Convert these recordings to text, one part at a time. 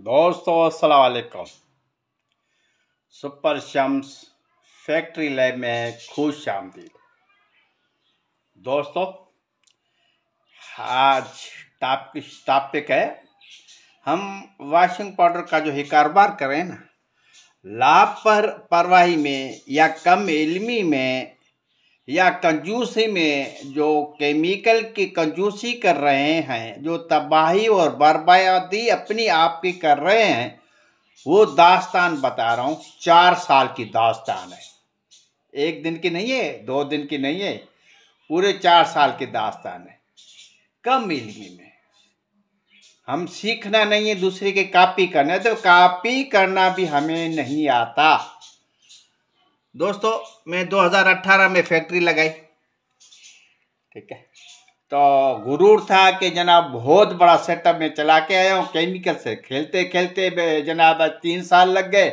दोस्तों असलकम super Shams factory lab में खुश आमदी दोस्तों आज टॉपिक टॉपिक है हम वाशिंग पाउडर का जो है कारोबार करें ना लापर परवाही में या कम इलमी में या कंजूसी में जो केमिकल की कंजूसी कर रहे हैं जो तबाही और बर्बादी अपनी आप की कर रहे हैं वो दास्तान बता रहा हूँ चार साल की दास्तान है एक दिन की नहीं है दो दिन की नहीं है पूरे चार साल की दास्तान है कम इलमी में हम सीखना नहीं है दूसरे के कापी करना है तो कापी करना भी हमें नहीं आता दोस्तों मैं 2018 में फैक्ट्री लगाई ठीक है तो गुरूर था कि जनाब बहुत बड़ा सेटअप में चला के आया हूँ केमिकल से खेलते खेलते जनाब तीन साल लग गए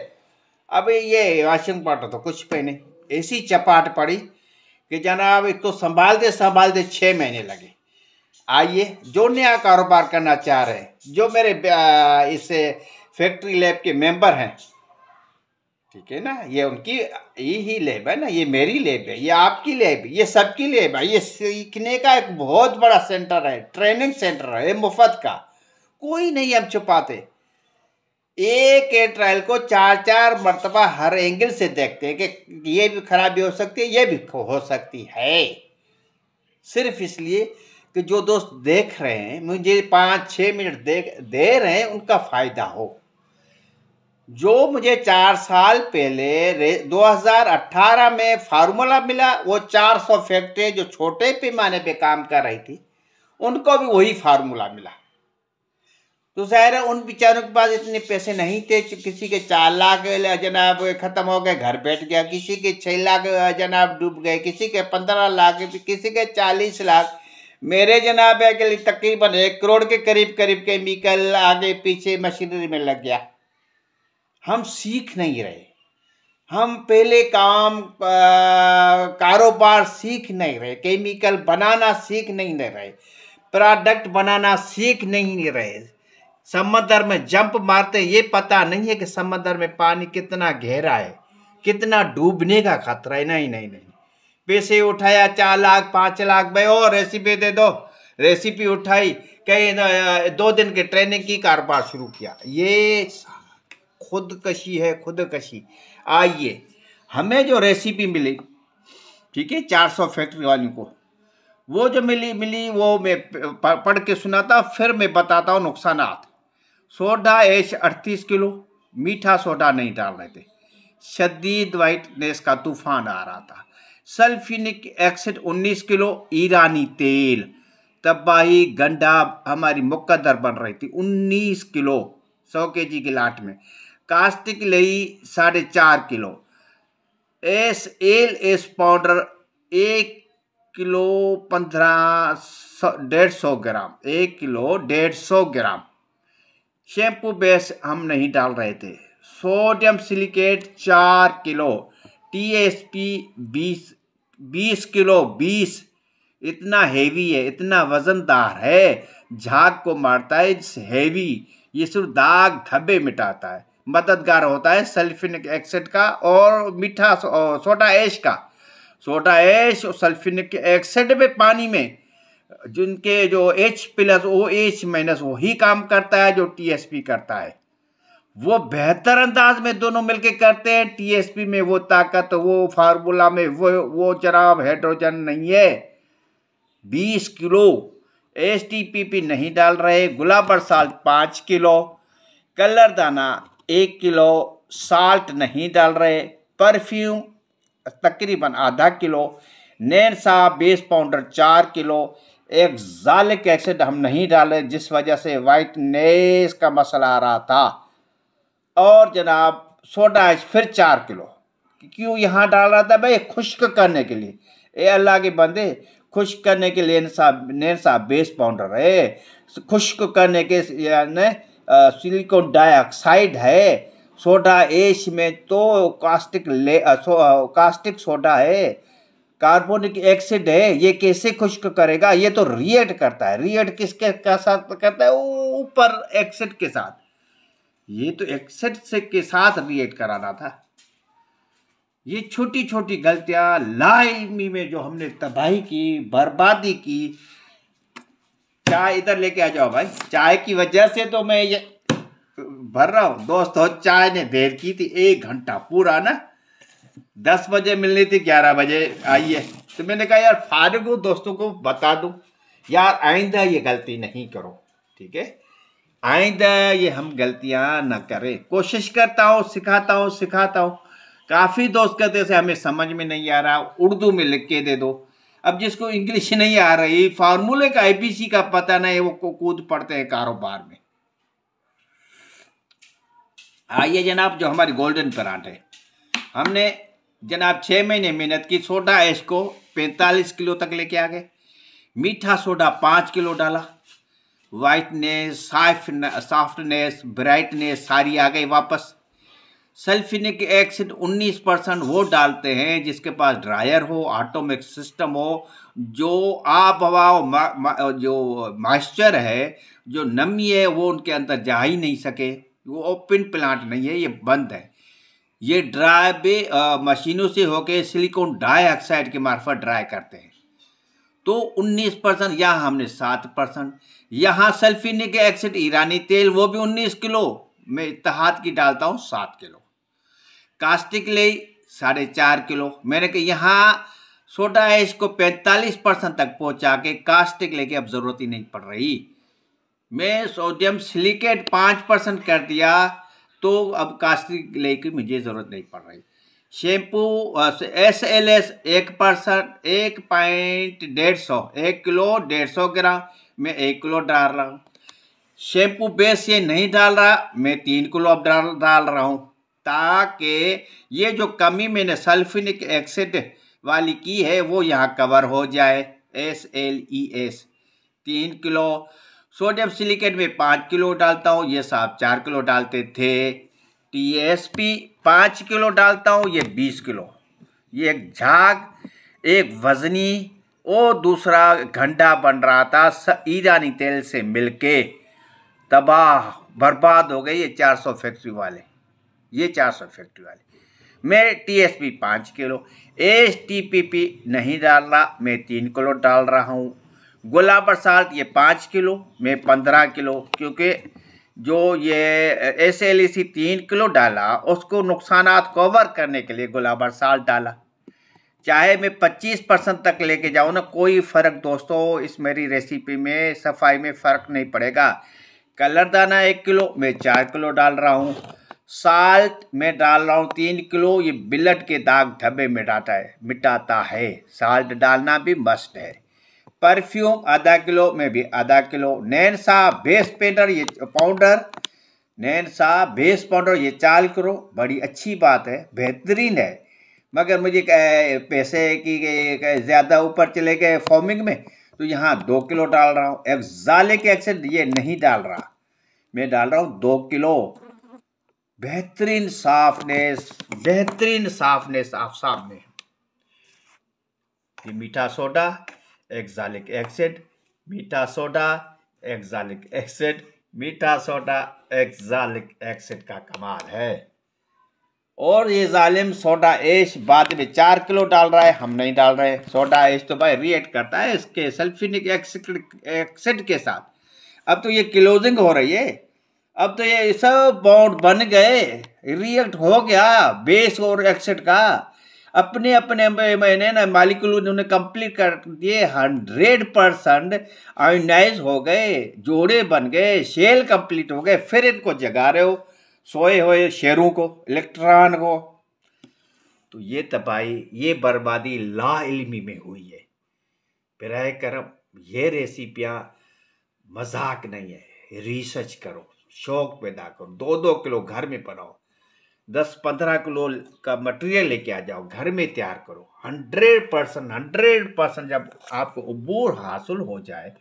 अब ये वाशिंग पाउडर तो कुछ पे नहीं ऐसी चपाट पड़ी कि जनाब इसको तो संभालते संभालते छः महीने लगे आइए जो नया कारोबार करना चाह रहे हैं जो मेरे इस फैक्ट्री लैब के मेंबर हैं ठीक है ना ये उनकी ये ही लेब है ना ये मेरी लेब है ये आपकी लेब ये सबकी लेब है ये सीखने का एक बहुत बड़ा सेंटर है ट्रेनिंग सेंटर है मुफ्त का कोई नहीं हम छुपाते एक ए ट्रायल को चार चार मरतबा हर एंगल से देखते हैं कि ये भी खराबी हो सकती है ये भी हो सकती है सिर्फ इसलिए कि जो दोस्त देख रहे हैं मुझे पाँच छः मिनट देख दे रहे हैं उनका फ़ायदा हो जो मुझे चार साल पहले 2018 में फार्मूला मिला वो 400 फैक्ट्री जो छोटे पैमाने पे काम कर रही थी उनको भी वही फार्मूला मिला तो जाहिर है उन बेचारों के पास इतने पैसे नहीं थे किसी के चार लाख जनाब खत्म हो गए घर बैठ गया किसी के छः लाख जनाब डूब गए किसी के पंद्रह लाख किसी के चालीस लाख मेरे जनाब है कि तकरीबन एक करोड़ के करीब करीब केमिकल आगे पीछे मशीनरी में लग गया हम सीख नहीं रहे हम पहले काम कारोबार सीख नहीं रहे केमिकल बनाना सीख नहीं रहे प्रोडक्ट बनाना सीख नहीं रहे समंदर में जंप मारते ये पता नहीं है कि समंदर में पानी कितना गहरा है कितना डूबने का खतरा है नहीं नहीं नहीं पैसे उठाया चार लाख पाँच लाख भाई और रेसिपी दे दो रेसिपी उठाई कहीं दो दिन के ट्रेनिंग की कारोबार शुरू किया ये खुदकशी है खुदकशी आइए हमें जो रेसिपी मिली ठीक है 400 फैक्ट्री वालों को वो जो मिली मिली वो मैं पढ़ के सुनाता फिर मैं बताता हूँ नुकसान सोडा एश अड़तीस किलो मीठा सोडा नहीं डाल रहे थे शदीद वाइटनेस का तूफान आ रहा था सल्फिनिक एक्सिड 19 किलो ईरानी तेल तबाही गंडा हमारी मुकदर बन रही थी 19 किलो सौ के जी की लाट में ਕਾਸਟਿਕ साढ़े चार किलो एस एल एस पाउडर एक किलो पंद्रह सौ डेढ़ सौ ग्राम एक किलो डेढ़ सौ ग्राम शैम्पू बेस हम नहीं डाल रहे थे सोडियम सिलिकेट चार किलो टी एस पी बीस बीस किलो बीस इतना हेवी है इतना वजनदार है झाग को मारता है हेवी ये सिर्फ दाग धब्बे मिटाता है मददगार होता है सल्फिनिक एक्सिड का और मीठा सोडा एश का सोडा एश और सल्फिनिक एक्सिड में पानी में जिनके जो H plus O H minus वही काम करता है जो टीएसपी करता है वो बेहतर अंदाज में दोनों मिलके करते हैं टीएसपी में वो ताकत वो फार्मूला में वो वो जरा हाइड्रोजन नहीं है बीस किलो एस नहीं डाल रहे गुलाबर साल्ट पाँच किलो कलर दाना एक किलो साल्ट नहीं डाल रहे परफ्यूम तकरीबन आधा किलो नैन साहब बेस पाउडर चार किलो एक जालिक एसिड हम नहीं डाले जिस वजह से वाइट नेस का मसला आ रहा था और जनाब सोडा आइस फिर चार किलो क्यों यहाँ डाल रहा था भाई खुश्क करने के लिए ए अल्लाह के बंदे खुश्क करने के लिए नैन साहब बेस पाउडर है खुश्क करने के ने सिलिकॉन डाइऑक्साइड है सोडा एश में तो कास्टिक ले सो, कास्टिक सोडा है कार्बोनिक एक्सिड है ये कैसे खुश्क करेगा ये तो रिएक्ट करता है रिएक्ट किसके का साथ करता है ऊपर एक्सिड के साथ ये तो एक्सिड से के साथ रिएक्ट कराना था ये छोटी छोटी गलतियां लाइमी में जो हमने तबाही की बर्बादी की चाय इधर लेके आ जाओ भाई चाय की वजह से तो मैं ये भर रहा हूँ दोस्तों चाय ने देर की थी एक घंटा पूरा ना दस बजे मिलनी थी ग्यारह बजे आई है तो मैंने कहा यार फारिग हूँ दोस्तों को बता दूँ यार आइंदा ये गलती नहीं करो ठीक है आइंदा ये हम गलतियाँ ना करें कोशिश करता हूँ सिखाता हूँ सिखाता हूँ काफ़ी दोस्त कहते से हमें समझ में नहीं आ रहा उर्दू में लिख के दे दो अब जिसको इंग्लिश नहीं आ रही फार्मूले का आईपीसी का पता नहीं वो कूद पड़ते हैं कारोबार में आइए जनाब जो हमारी गोल्डन परांठ है हमने जनाब छः महीने मेहनत की सोडा है को पैंतालीस किलो तक लेके आ गए मीठा सोडा पाँच किलो डाला वाइटनेस साफ्टनेस ब्राइटनेस सारी आ गई वापस सल्फिनिक एक्सिड 19 परसेंट वो डालते हैं जिसके पास ड्रायर हो ऑटोमिक सिस्टम हो जो आब हवा मा, मा, जो मॉइस्चर है जो नमी है वो उनके अंदर जा ही नहीं सके वो ओपन प्लांट नहीं है ये बंद है ये ड्राई बे मशीनों से होके सिलिकॉन डाइऑक्साइड के मार्फत ड्राई करते हैं तो 19 परसेंट यहाँ हमने 7 परसेंट यहाँ सल्फिनिक एक्सिड ईरानी तेल वो भी 19 किलो मैं इतिहाद की डालता हूँ सात किलो कास्टिक ले साढ़े चार किलो मैंने कहा यहाँ सोडा है इसको पैंतालीस परसेंट तक पहुँचा के कास्टिक लेके अब ज़रूरत ही नहीं पड़ रही मैं सोडियम सिलिकेट पाँच परसेंट कर दिया तो अब कास्टिक ले की मुझे ज़रूरत नहीं पड़ रही शैम्पू एस एल एस एक परसेंट एक पॉइंट डेढ़ सौ एक किलो डेढ़ सौ ग्राम मैं एक किलो डाल रहा हूँ शैम्पू बेस ये नहीं डाल रहा मैं तीन किलो अब डाल डाल रहा हूँ ताकि ये जो कमी मैंने सल्फिनिक एक्सिड वाली की है वो यहाँ कवर हो जाए एस एल ई एस तीन किलो सोडियम सिलिकेट में पाँच किलो डालता हूँ ये साहब चार किलो डालते थे टी एस पी पाँच किलो डालता हूँ ये बीस किलो ये एक झाग एक वजनी और दूसरा घंटा बन रहा था ईरानी तेल से मिलके तबाह बर्बाद हो गए ये 400 फैक्ट्री वाले ये 400 फैक्ट्री वाले मैं टीएसपी पाँच किलो पी नहीं डाल रहा मैं तीन किलो डाल रहा हूँ गुलाब बरसात ये पाँच किलो मैं पंद्रह किलो क्योंकि जो ये एस एल ई सी तीन किलो डाला उसको नुकसान कवर करने के लिए गुलाब बरसात डाला चाहे मैं पच्चीस परसेंट तक लेके जाऊँ ना कोई फ़र्क दोस्तों इस मेरी रेसिपी में सफाई में फ़र्क नहीं पड़ेगा कलर दाना एक किलो मैं चार किलो डाल रहा हूँ साल्ट मैं डाल रहा हूँ तीन किलो ये बिलट के दाग धब्बे मिटाता है मिटाता है साल्ट डालना भी मस्ट है परफ्यूम आधा किलो में भी आधा किलो सा बेस पेंटर ये पाउडर नैन सा बेस पाउडर ये चाल करो बड़ी अच्छी बात है बेहतरीन है मगर मुझे पैसे की ज़्यादा ऊपर चले गए फॉर्मिंग में तो यहाँ दो किलो डाल रहा हूँ एक्जाले के एक्सेंट ये नहीं डाल रहा मैं डाल रहा हूँ दो किलो बेहतरीन साफनेस बेहतरीन साफनेस आप सामने ये मीठा सोडा एक्जालिक एक्सिड मीठा सोडा एक्जालिक एक्सिड मीठा सोडा एक्जालिक एक्सिड का कमाल है और ये ालिम सोडा एश बाद में चार किलो डाल रहा है हम नहीं डाल रहे सोडा ऐश तो भाई रिएक्ट करता है इसके सल्फिनिक एक्सिड के साथ अब तो ये क्लोजिंग हो रही है अब तो ये सब बॉन्ड बन गए रिएक्ट हो गया बेस और एक्सिड का अपने अपने मैंने ना मालिकुल उन्होंने कंप्लीट कर दिए हंड्रेड परसेंट आयोनाइज हो गए जोड़े बन गए शेल कंप्लीट हो गए फिर इनको जगा रहे हो सोए हुए शेरों को इलेक्ट्रॉन को तो ये तबाही ये बर्बादी ला इलमी में हुई है बर करम ये रेसिपियाँ मजाक नहीं है रिसर्च करो शौक पैदा करो दो दो किलो घर में बनाओ दस पंद्रह किलो का मटेरियल लेके आ जाओ घर में तैयार करो हंड्रेड परसेंट हंड्रेड परसेंट जब आपको अबूर हासिल हो जाए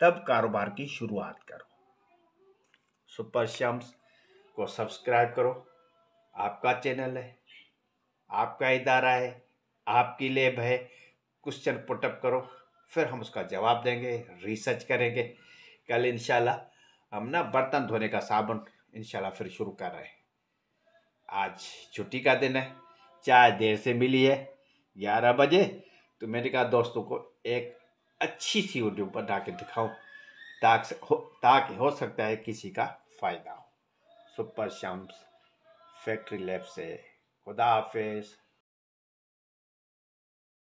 तब कारोबार की शुरुआत करो सुपर शम्स को सब्सक्राइब करो आपका चैनल है आपका इदारा है आपकी लेब है क्वेश्चन पुटअप करो फिर हम उसका जवाब देंगे रिसर्च करेंगे कल इंशाल्लाह हम ना बर्तन धोने का साबुन इनशाला फिर शुरू कर रहे हैं आज छुट्टी का दिन है चाय देर से मिली है ग्यारह बजे तो मैंने कहा दोस्तों को एक अच्छी सी वीडियो बना के दिखाऊँ ताकि हो, ताकि हो सकता है किसी का फ़ायदा हो सुपर शम्स फैक्ट्री लैब से खुदा हाफिज़